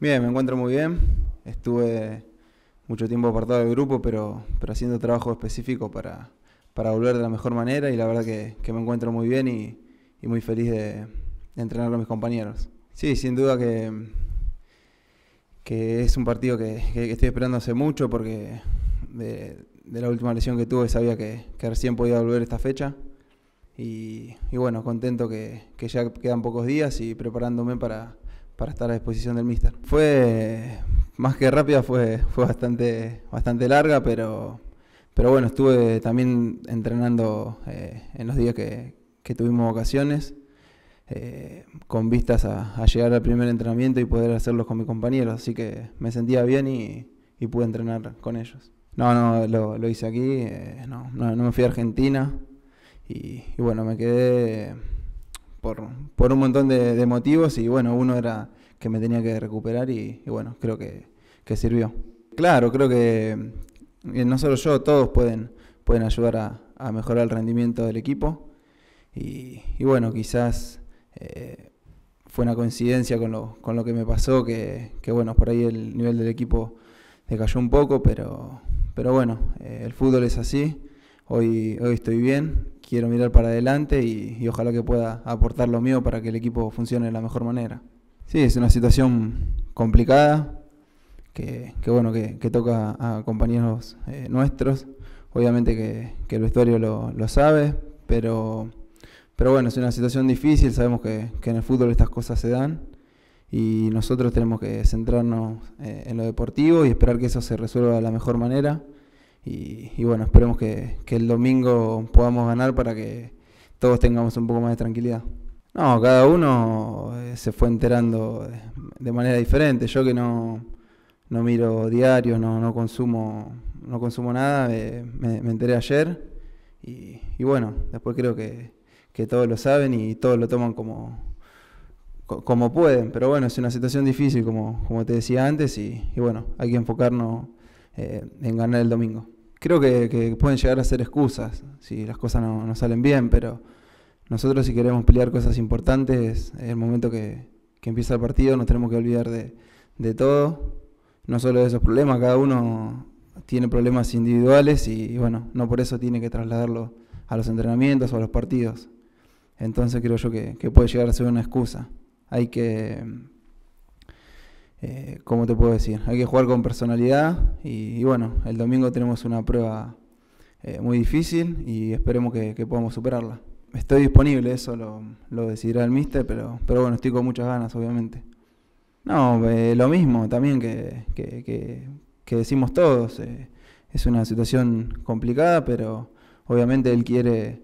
Bien, me encuentro muy bien. Estuve mucho tiempo apartado del grupo, pero, pero haciendo trabajo específico para, para volver de la mejor manera y la verdad que, me encuentro muy bien y, muy feliz de, entrenar con mis compañeros. Sí, sin duda que, que es un partido que, estoy esperando hace mucho porque de, la última lesión que tuve sabía que, recién podía volver esta fecha. Y, bueno, contento que ya quedan pocos días y preparándome para, para estar a disposición del mister Fue más que rápida, fue, fue bastante, bastante larga, pero, pero bueno, estuve también entrenando eh, en los días que, tuvimos ocasiones, eh, con vistas a, llegar al primer entrenamiento y poder hacerlos con mis compañeros, así que me sentía bien y, pude entrenar con ellos. No, no, lo, hice aquí, eh, no, me fui a Argentina y, y bueno, me quedé por, un montón de, motivos y bueno, uno era que me tenía que recuperar y, bueno, creo que, que, sirvió. Claro, creo que eh, no solo yo, todos pueden, pueden ayudar a, mejorar el rendimiento del equipo y, bueno, quizás eh, fue una coincidencia con lo, con lo que me pasó, que, bueno, por ahí el nivel del equipo decayó un poco, pero, pero bueno, eh, el fútbol es así, hoy, hoy estoy bien, quiero mirar para adelante y, ojalá que pueda aportar lo mío para que el equipo funcione de la mejor manera. Sí, es una situación complicada, que, bueno, que, toca a compañeros eh, nuestros, obviamente que, el vestuario lo, sabe, pero, pero bueno, es una situación difícil, sabemos que, en el fútbol estas cosas se dan y nosotros tenemos que centrarnos eh, en lo deportivo y esperar que eso se resuelva de la mejor manera. Y, bueno, esperemos que, el domingo podamos ganar para que todos tengamos un poco más de tranquilidad. No, cada uno eh, se fue enterando de manera diferente. Yo que no, no miro diarios, no, consumo, no consumo nada, me, enteré ayer. Y, bueno, después creo que, todos lo saben y todos lo toman como, como pueden, pero bueno, es una situación difícil, como, como te decía antes, y bueno, hay que enfocarnos eh, en ganar el domingo. Creo que, pueden llegar a ser excusas si las cosas no, salen bien, pero nosotros si queremos pelear cosas importantes, es el momento que, empieza el partido nos tenemos que olvidar de, todo, no solo de esos problemas, cada uno tiene problemas individuales y, bueno, no por eso tiene que trasladarlo a los entrenamientos o a los partidos. Entonces creo yo que puede llegar a ser una excusa. Hay que eh, ¿cómo te puedo decir? Hay que jugar con personalidad y, bueno, el domingo tenemos una prueba eh, muy difícil y esperemos que, podamos superarla. Estoy disponible, eso lo, decidirá el mister, pero, pero bueno, estoy con muchas ganas, obviamente. No, eh, lo mismo también que, decimos todos. Eh, es una situación complicada, pero obviamente él quiere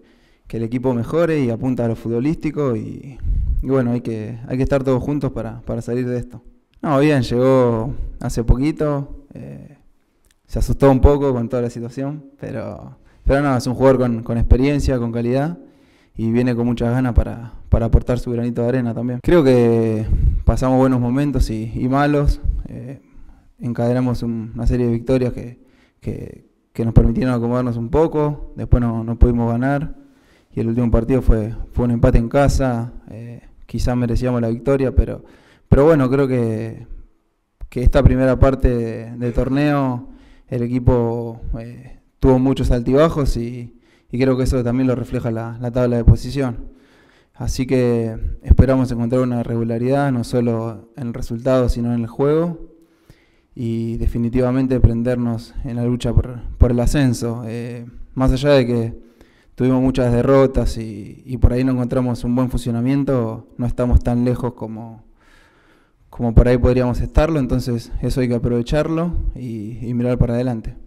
que el equipo mejore y apunta a lo futbolístico y, bueno, hay que, hay que estar todos juntos para salir de esto. No, bien, llegó hace poquito. Eh, se asustó un poco con toda la situación, pero, pero no, es un jugador con, experiencia, con calidad y viene con muchas ganas para, aportar su granito de arena también. Creo que pasamos buenos momentos y, malos. Eh, encadenamos una serie de victorias que, nos permitieron acomodarnos un poco. Después no, pudimos ganar. Y el último partido fue, fue un empate en casa. Eh, quizás merecíamos la victoria, pero pero bueno, creo que, esta primera parte del torneo el equipo eh, tuvo muchos altibajos y, creo que eso también lo refleja la, tabla de posición. Así que esperamos encontrar una regularidad, no solo en el resultado, sino en el juego. Y definitivamente prendernos en la lucha por, el ascenso. Eh, más allá de que tuvimos muchas derrotas y, y por ahí no encontramos un buen funcionamiento, no estamos tan lejos como, como por ahí podríamos estarlo, entonces eso hay que aprovecharlo y, y mirar para adelante.